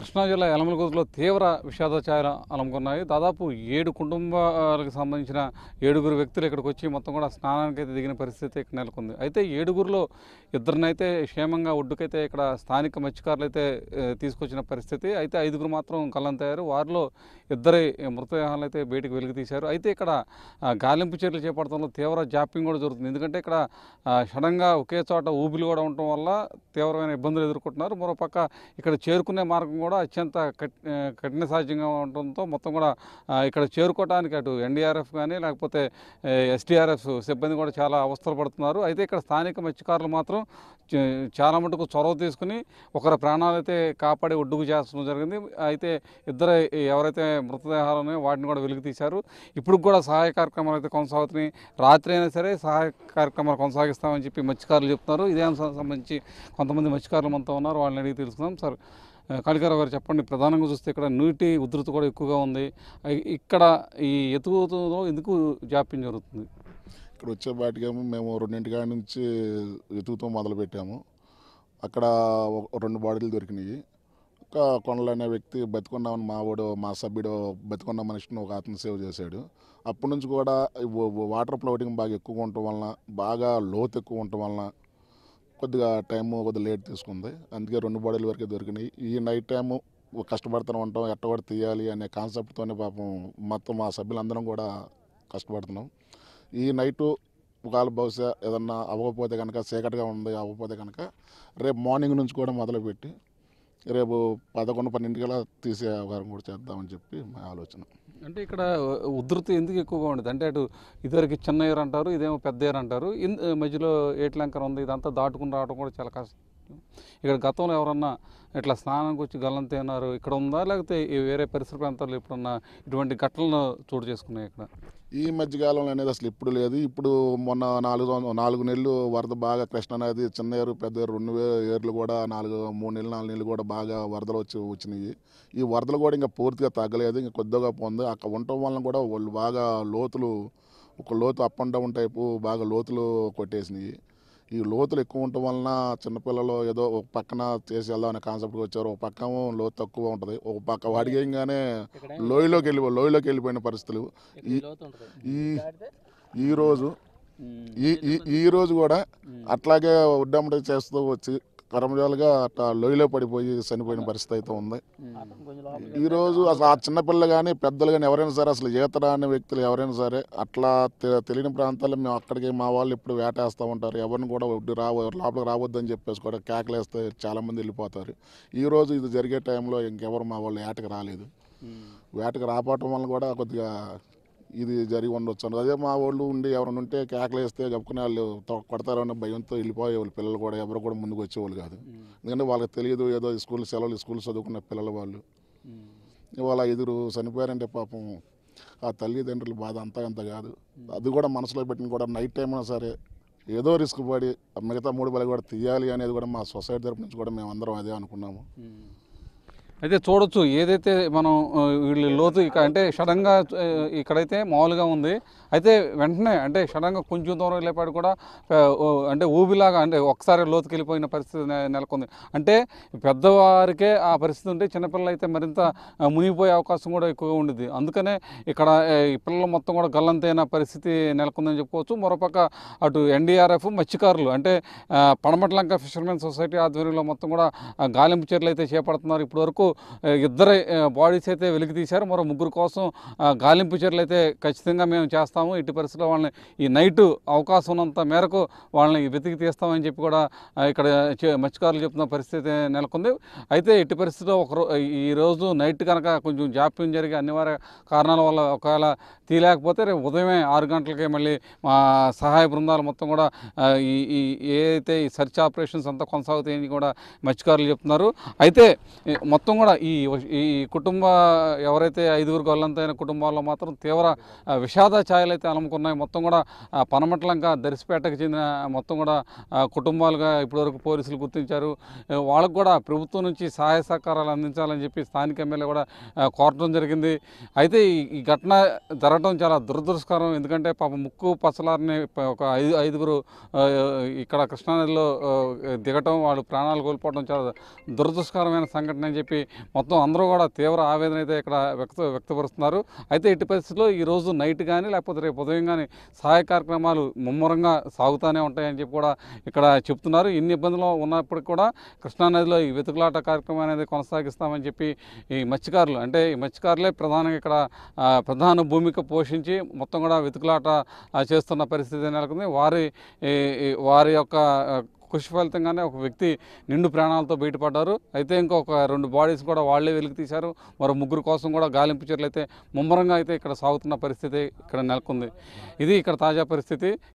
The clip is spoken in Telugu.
కృష్ణా జిల్లా యలమలగుదలో తీవ్ర విషాద ఛాయలు అలముకున్నాయి దాదాపు ఏడు కుటుంబాలకు సంబంధించిన ఏడుగురు వ్యక్తులు ఇక్కడికి వచ్చి మొత్తం కూడా స్నానానికి అయితే దిగిన పరిస్థితి ఇక్కడ నెలకొంది అయితే ఏడుగురులో ఇద్దరినైతే క్షేమంగా ఒడ్డుకైతే ఇక్కడ స్థానిక మత్స్యకారులు అయితే తీసుకొచ్చిన పరిస్థితి అయితే ఐదుగురు మాత్రం కళ్ళంతయ్యారు వారిలో ఇద్దరి మృతదేహాలు అయితే బయటకు వెలుగు తీశారు అయితే ఇక్కడ గాలింపు చర్యలు చేపడటంలో తీవ్ర జాప్యం కూడా జరుగుతుంది ఎందుకంటే ఇక్కడ సడన్గా ఒకే చోట ఊబిలు కూడా ఉండటం వల్ల తీవ్రమైన ఇబ్బందులు ఎదుర్కొంటున్నారు మరోపక్క ఇక్కడ చేరుకునే మార్గం కూడా అత్యంత కఠిన సాధ్యంగా ఉండటంతో మొత్తం కూడా ఇక్కడ చేరుకోవడానికి అటు ఎన్డీఆర్ఎఫ్ కానీ లేకపోతే ఎస్డీఆర్ఎఫ్ సిబ్బంది కూడా చాలా అవస్థలు పడుతున్నారు అయితే ఇక్కడ స్థానిక మత్స్యకారులు మాత్రం చేయడం చాలా మటుకు చొరవ తీసుకుని ఒకరి ప్రాణాలు అయితే కాపాడి ఒడ్డుకు చేస్తడం జరిగింది అయితే ఇద్దరు ఎవరైతే మృతదేహాలు ఉన్నాయో వాటిని కూడా వెలుగు తీశారు ఇప్పుడు కూడా సహాయ కార్యక్రమాలు అయితే కొనసాగుతున్నాయి రాత్రి అయినా సరే సహాయ కార్యక్రమాలు కొనసాగిస్తామని చెప్పి మత్స్యకారులు చెప్తున్నారు ఇదే అంశానికి సంబంధించి కొంతమంది మత్స్యకారులు మనతో ఉన్నారు వాళ్ళని అడిగి తెలుసుకుందాం సార్ కాళికారావు గారు చెప్పండి ప్రధానంగా చూస్తే ఇక్కడ నీటి ఉధృతి కూడా ఎక్కువగా ఉంది ఇక్కడ ఈ ఎతుకుతో ఎందుకు జాప్యం జరుగుతుంది ఇక్కడ వచ్చే ఏమో మేము రెండింటి కాడి నుంచి మొదలు మొదలుపెట్టాము అక్కడ రెండు బాడీలు దొరికినాయి ఒక కొండలు అనే వ్యక్తి బతుకున్నామని మా వాడు మా సభ్యుడు బతికొన్న మనిషిని ఒక ఆత్మ సేవ చేశాడు అప్పటి నుంచి కూడా వాటర్ ఫ్లోటింగ్ బాగా ఎక్కువ ఉండటం వలన బాగా లోతు ఎక్కువ ఉండటం వలన కొద్దిగా టైము కొద్దిగా లేట్ తీసుకుంది అందుకే రెండు బాడీలు వరకే దొరికినాయి ఈ నైట్ టైము కష్టపడుతూనే ఉంటాం ఎట్టబడి తీయాలి అనే కాన్సెప్ట్తోనే పాపం మొత్తం మా సభ్యులందరం కూడా కష్టపడుతున్నాం ఈ నైటు ఒకవేళ బహుశా ఏదన్నా అవ్వకపోతే కనుక చీకటిగా ఉంది అవ్వకపోతే కనుక రేపు మార్నింగ్ నుంచి కూడా మొదలుపెట్టి రేపు పదకొండు పన్నెండుకలా తీసే అవకాశం కూడా చేద్దామని చెప్పి మా ఆలోచన అంటే ఇక్కడ ఉధృతి ఎందుకు ఎక్కువగా ఉండదు అంటే అటు ఇదివరకు చిన్న ఏరు అంటారు ఇదేమో పెద్ద ఏరు అంటారు మధ్యలో ఏట్లంకర్ ఉంది ఇదంతా దాటుకుని రావడం కూడా చాలా కష్టం ఇక్కడ గతంలో ఎవరన్నా ఇట్లా స్నానానికి వచ్చి గల్లంతేనారు ఇక్కడ ఉందా లేకపోతే వేరే పరిసర ప్రాంతాల్లో ఎప్పుడన్నా ఇటువంటి ఘటనలు చోటు చేసుకున్నాయి ఇక్కడ ఈ మధ్యకాలంలో అనేది అసలు ఇప్పుడు లేదు ఇప్పుడు మొన్న నాలుగు నాలుగు నెలలు వరద బాగా కృష్ణ నది చిన్న ఏరు పెద్ద ఏరు రెండు ఏర్లు కూడా నాలుగు మూడు నెలలు నాలుగు నెలలు కూడా బాగా వరదలు వచ్చి వచ్చినాయి ఈ వరదలు కూడా ఇంకా పూర్తిగా తగ్గలేదు ఇంకా కొద్దిగా పొంది అక్కడ ఉండటం వలన కూడా వాళ్ళు బాగా లోతులు ఒక లోతు అప్ అండ్ డౌన్ టైపు బాగా లోతులు కొట్టేసినాయి ఈ లోతులు ఎక్కువ ఉండటం వలన చిన్నపిల్లలు ఏదో ఒక పక్కన చేసి వెళ్దాం అనే కాన్సెప్ట్కి వచ్చారు ఒక పక్క లోతు తక్కువ ఉంటుంది ఒక పక్క అడిగేయంగానే లోయలోకి వెళ్ళి లోయలోకి వెళ్ళిపోయిన పరిస్థితులు ఈ ఈరోజు ఈ ఈ రోజు కూడా అట్లాగే ఉడ్డమట చేస్తూ వచ్చి తరమజాలుగా అట్లా లోయలో పడిపోయి చనిపోయిన పరిస్థితి అయితే ఉంది ఈరోజు అసలు ఆ చిన్నపిల్ల కానీ పెద్దలు కానీ ఎవరైనా సరే అసలు ఈత రాని వ్యక్తులు ఎవరైనా సరే అట్లా తెలియని ప్రాంతాల్లో మేము అక్కడికి మా వాళ్ళు ఇప్పుడు వేటేస్తూ ఉంటారు ఎవరిని కూడా రా లోపలికి రావద్దని చెప్పేసి కూడా కేకలేస్తే చాలామంది వెళ్ళిపోతారు ఈరోజు ఇది జరిగే టైంలో ఇంకెవరు మా వాళ్ళు వేటకు రాలేదు వేటకు రాపోవటం వల్ల కూడా కొద్దిగా ఇది జరిగి ఉండొచ్చు అని అదే మా వాళ్ళు ఉండి ఎవరైనా ఉంటే కేకలు వేస్తే చెప్పుకునే వాళ్ళు కొడతారని భయంతో వెళ్ళిపోయే పిల్లలు కూడా ఎవరు కూడా ముందుకు వచ్చేవాళ్ళు కాదు ఎందుకంటే వాళ్ళకి తెలియదు ఏదో స్కూల్ సెలవులు స్కూల్ చదువుకున్న పిల్లల వాళ్ళు ఇవాళ ఎదురు చనిపోయారంటే పాపం ఆ తల్లిదండ్రులు బాధ అంతా ఎంత కాదు అది కూడా మనసులో పెట్టిన కూడా నైట్ టైం అయినా సరే ఏదో రిస్క్ పడి మిగతా మూడు బలి కూడా తీయాలి అనేది కూడా మా సొసైటీ తరపు నుంచి కూడా మేము అందరం అదే అనుకున్నాము అయితే చూడొచ్చు ఏదైతే మనం వీళ్ళు లోతు ఇక అంటే షడంగా ఇక్కడైతే మామూలుగా ఉంది అయితే వెంటనే అంటే షడంగా కొంచెం దూరం వెళ్ళేపాటు కూడా అంటే ఊబిలాగా అంటే ఒకసారి లోతుకి వెళ్ళిపోయిన పరిస్థితి నెలకొంది అంటే పెద్దవారికే ఆ పరిస్థితి ఉంటే చిన్నపిల్లలు అయితే మరింత మునిగిపోయే అవకాశం కూడా ఎక్కువగా ఉండేది అందుకనే ఇక్కడ ఈ పిల్లలు మొత్తం కూడా గల్లంతైన పరిస్థితి నెలకొందని చెప్పుకోవచ్చు మరోపక్క అటు ఎన్డీఆర్ఎఫ్ మత్స్యకారులు అంటే పడమటలంక ఫిషర్మెన్ సొసైటీ ఆధ్వర్యంలో మొత్తం కూడా గాలింపు చర్యలు అయితే చేపడుతున్నారు ఇప్పటివరకు ఇద్దరు బాడీస్ అయితే వెలికి తీశారు మరో ముగ్గురు కోసం గాలింపు చర్యలు అయితే ఖచ్చితంగా మేము చేస్తాము ఇటు పరిస్థితిలో వాళ్ళని ఈ నైట్ అవకాశం ఉన్నంత మేరకు వాళ్ళని వెతికి తీస్తామని చెప్పి కూడా ఇక్కడ మత్స్యకారులు చెప్తున్న పరిస్థితి నెలకొంది అయితే ఇటు పరిస్థితిలో ఒక ఈరోజు నైట్ కనుక కొంచెం జాప్యం జరిగే అనివార్య కారణాల వల్ల ఒకవేళ తీయలేకపోతే రేపు ఉదయమే ఆరు గంటలకే మళ్ళీ మా సహాయ బృందాలు మొత్తం కూడా ఈ ఏదైతే ఈ సెర్చ్ ఆపరేషన్స్ అంతా కొనసాగుతాయని కూడా మత్స్యకారులు చెప్తున్నారు అయితే మొత్తం కూడా ఈ ఈ కుటుంబ ఎవరైతే ఐదుగురు గొల్లంతైన కుటుంబాల్లో మాత్రం తీవ్ర విషాద ఛాయలు అయితే అలముకున్నాయి మొత్తం కూడా పనమట్లంక దరిసిపేటకు చెందిన మొత్తం కూడా కుటుంబాలుగా ఇప్పటివరకు పోలీసులు గుర్తించారు వాళ్ళకు కూడా ప్రభుత్వం నుంచి సహాయ సహకారాలు అందించాలని చెప్పి స్థానిక ఎమ్మెల్యే కూడా కోరటం జరిగింది అయితే ఈ ఘటన జరగడం చాలా దురదృష్టకరం ఎందుకంటే పాప ముక్కు పచ్చలారిని ఒక ఐదు ఐదుగురు ఇక్కడ కృష్ణానదిలో దిగటం వాళ్ళు ప్రాణాలు కోల్పోవడం చాలా దురదృష్టకరమైన సంఘటన అని చెప్పి మొత్తం అందరూ కూడా తీవ్ర ఆవేదన అయితే ఇక్కడ వ్యక్త వ్యక్తపరుస్తున్నారు అయితే ఎట్టి పరిస్థితుల్లో ఈరోజు నైట్ కానీ లేకపోతే రేపు ఉదయం కానీ సహాయ కార్యక్రమాలు ముమ్మరంగా సాగుతూనే ఉంటాయని చెప్పి కూడా ఇక్కడ చెప్తున్నారు ఇన్ని ఇబ్బందులు ఉన్నప్పటికీ కూడా కృష్ణానదిలో ఈ వెతుకులాట కార్యక్రమం అనేది కొనసాగిస్తామని చెప్పి ఈ మత్స్యకారులు అంటే ఈ మత్స్యకారులే ప్రధానంగా ఇక్కడ ప్రధాన భూమిక పోషించి మొత్తం కూడా వెతుకులాట చేస్తున్న పరిస్థితి నెలకొంది వారి వారి యొక్క కృషి ఫలితంగానే ఒక వ్యక్తి నిండు ప్రాణాలతో బయటపడ్డారు అయితే ఇంకొక రెండు బాడీస్ కూడా వాళ్లే వెలికి తీశారు మరో ముగ్గురు కోసం కూడా గాలింపు చర్యలు అయితే ముమ్మరంగా అయితే ఇక్కడ సాగుతున్న పరిస్థితి ఇక్కడ నెలకొంది ఇది ఇక్కడ తాజా పరిస్థితి